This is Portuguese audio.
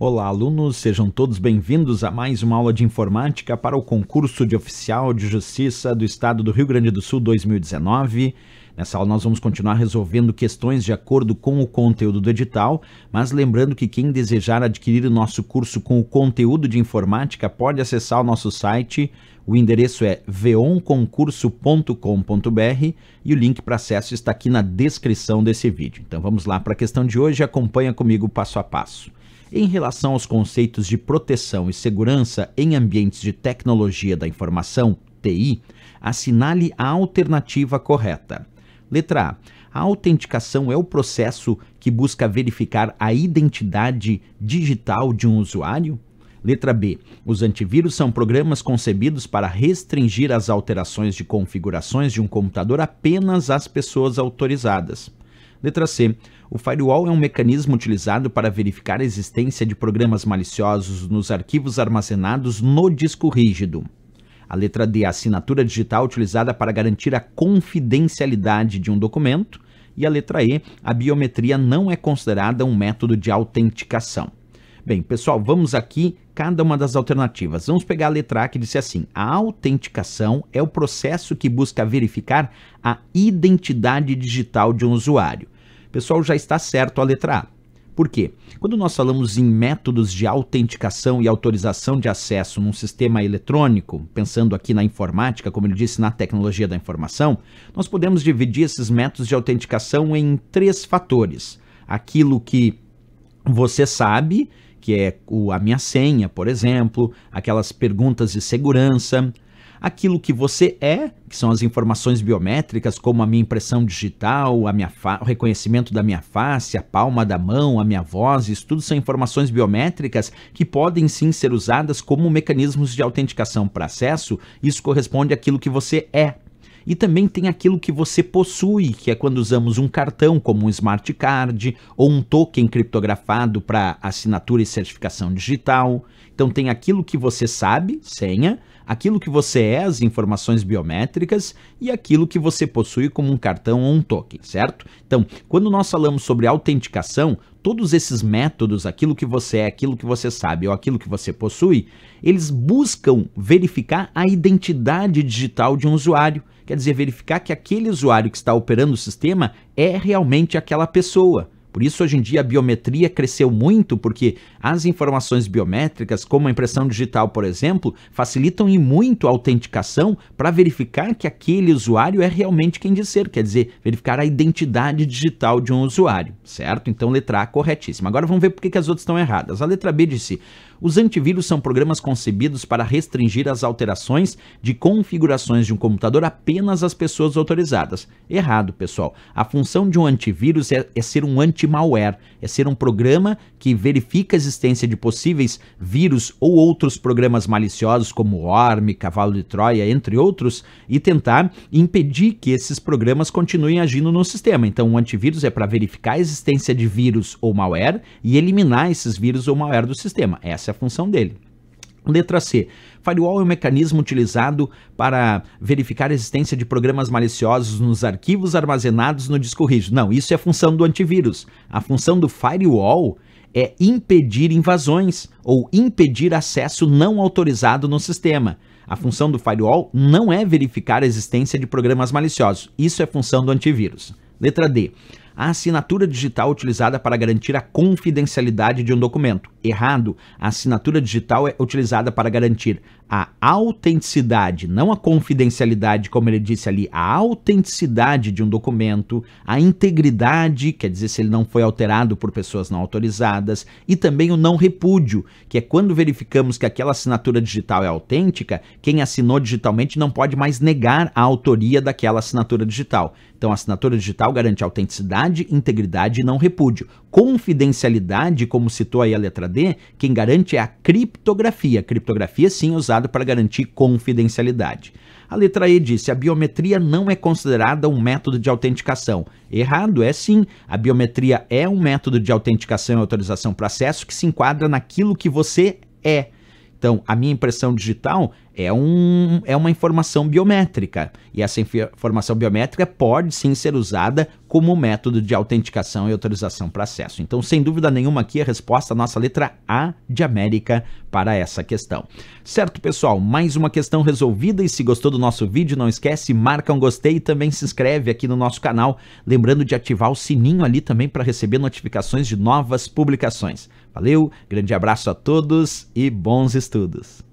Olá, alunos, sejam todos bem-vindos a mais uma aula de informática para o concurso de oficial de justiça do Estado do Rio Grande do Sul 2019. Nessa aula nós vamos continuar resolvendo questões de acordo com o conteúdo do edital, mas lembrando que quem desejar adquirir o nosso curso com o conteúdo de informática pode acessar o nosso site, o endereço é veonconcurso.com.br e o link para acesso está aqui na descrição desse vídeo. Então vamos lá para a questão de hoje, acompanha comigo passo a passo em relação aos conceitos de proteção e segurança em ambientes de tecnologia da informação, TI, assinale a alternativa correta. Letra A. A autenticação é o processo que busca verificar a identidade digital de um usuário? Letra B. Os antivírus são programas concebidos para restringir as alterações de configurações de um computador apenas às pessoas autorizadas. Letra C. O firewall é um mecanismo utilizado para verificar a existência de programas maliciosos nos arquivos armazenados no disco rígido. A letra D. É a assinatura digital utilizada para garantir a confidencialidade de um documento. E a letra E. A biometria não é considerada um método de autenticação. Bem, pessoal, vamos aqui cada uma das alternativas. Vamos pegar a letra A que disse assim: a autenticação é o processo que busca verificar a identidade digital de um usuário. Pessoal, já está certo a letra A. Por quê? Quando nós falamos em métodos de autenticação e autorização de acesso num sistema eletrônico, pensando aqui na informática, como ele disse, na tecnologia da informação, nós podemos dividir esses métodos de autenticação em três fatores: aquilo que você sabe, que é o, a minha senha, por exemplo, aquelas perguntas de segurança, aquilo que você é, que são as informações biométricas, como a minha impressão digital, a minha o reconhecimento da minha face, a palma da mão, a minha voz, isso tudo são informações biométricas que podem sim ser usadas como mecanismos de autenticação para acesso. Isso corresponde àquilo que você é. E também tem aquilo que você possui, que é quando usamos um cartão como um smart card ou um token criptografado para assinatura e certificação digital. Então tem aquilo que você sabe, senha, aquilo que você é, as informações biométricas e aquilo que você possui como um cartão ou um token, certo? Então, quando nós falamos sobre autenticação, todos esses métodos, aquilo que você é, aquilo que você sabe ou aquilo que você possui, eles buscam verificar a identidade digital de um usuário. Quer dizer, verificar que aquele usuário que está operando o sistema é realmente aquela pessoa. Por isso, hoje em dia, a biometria cresceu muito, porque as informações biométricas, como a impressão digital, por exemplo, facilitam e muito a autenticação para verificar que aquele usuário é realmente quem diz ser, quer dizer, verificar a identidade digital de um usuário, certo? Então, letra A corretíssima. Agora vamos ver por que, as outras estão erradas. A letra B disse: os antivírus são programas concebidos para restringir as alterações de configurações de um computador apenas às pessoas autorizadas. Errado, pessoal. A função de um antivírus é, é ser um anti-malware, é ser um programa que verifica as existência de possíveis vírus ou outros programas maliciosos, como worm, Cavalo de Troia, entre outros, e tentar impedir que esses programas continuem agindo no sistema. Então, o antivírus é para verificar a existência de vírus ou malware e eliminar esses vírus ou malware do sistema. Essa é a função dele. Letra C. Firewall é um mecanismo utilizado para verificar a existência de programas maliciosos nos arquivos armazenados no disco rígido. Não, isso é função do antivírus. A função do firewall é impedir invasões ou impedir acesso não autorizado no sistema. A função do firewall não é verificar a existência de programas maliciosos. Isso é função do antivírus. Letra D. A assinatura digital utilizada para garantir a confidencialidade de um documento errado. A assinatura digital é utilizada para garantir a autenticidade, não a confidencialidade, como ele disse ali, a autenticidade de um documento, a integridade, quer dizer, se ele não foi alterado por pessoas não autorizadas, e também o não repúdio, que é quando verificamos que aquela assinatura digital é autêntica, quem assinou digitalmente não pode mais negar a autoria daquela assinatura digital. Então, a assinatura digital garante autenticidade, integridade e não repúdio confidencialidade, como citou aí a letra D, quem garante é a criptografia. Criptografia, sim, é usada para garantir confidencialidade. A letra E disse: a biometria não é considerada um método de autenticação. Errado, é sim. A biometria é um método de autenticação e autorização para acesso que se enquadra naquilo que você é. Então, a minha impressão digital é, um, é uma informação biométrica. E essa informação biométrica pode sim ser usada como método de autenticação e autorização para acesso. Então, sem dúvida nenhuma, aqui a resposta, a nossa letra A de América para essa questão. Certo, pessoal? Mais uma questão resolvida. E se gostou do nosso vídeo, não esquece, marca um gostei e também se inscreve aqui no nosso canal. Lembrando de ativar o sininho ali também para receber notificações de novas publicações. Valeu, grande abraço a todos e bons estudos!